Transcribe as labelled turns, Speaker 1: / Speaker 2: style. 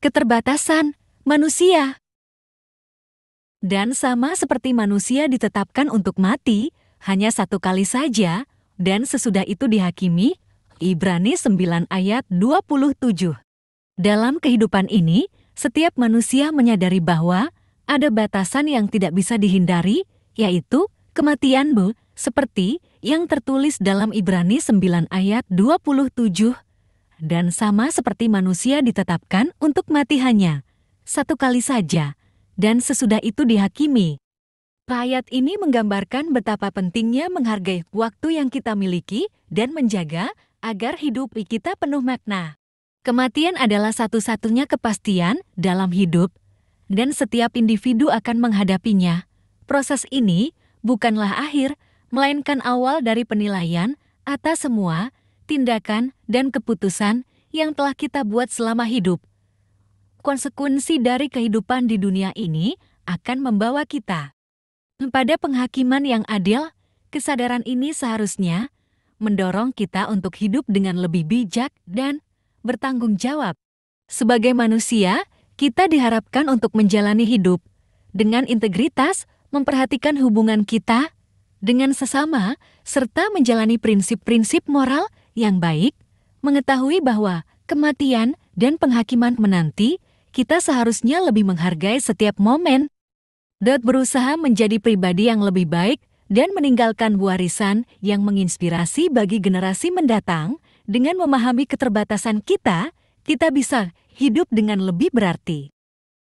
Speaker 1: keterbatasan manusia. Dan sama seperti manusia ditetapkan untuk mati hanya satu kali saja dan sesudah itu dihakimi, Ibrani 9 ayat 27. Dalam kehidupan ini, setiap manusia menyadari bahwa ada batasan yang tidak bisa dihindari, yaitu kematian bu, seperti yang tertulis dalam Ibrani 9 ayat 27 dan sama seperti manusia ditetapkan untuk mati hanya satu kali saja, dan sesudah itu dihakimi. Ayat ini menggambarkan betapa pentingnya menghargai waktu yang kita miliki dan menjaga agar hidup kita penuh makna. Kematian adalah satu-satunya kepastian dalam hidup, dan setiap individu akan menghadapinya. Proses ini bukanlah akhir, melainkan awal dari penilaian atas semua tindakan, dan keputusan yang telah kita buat selama hidup. Konsekuensi dari kehidupan di dunia ini akan membawa kita pada penghakiman yang adil. Kesadaran ini seharusnya mendorong kita untuk hidup dengan lebih bijak dan bertanggung jawab. Sebagai manusia, kita diharapkan untuk menjalani hidup dengan integritas, memperhatikan hubungan kita dengan sesama, serta menjalani prinsip-prinsip moral yang baik, mengetahui bahwa kematian dan penghakiman menanti, kita seharusnya lebih menghargai setiap momen. Dot berusaha menjadi pribadi yang lebih baik dan meninggalkan warisan yang menginspirasi bagi generasi mendatang. Dengan memahami keterbatasan kita, kita bisa hidup dengan lebih berarti.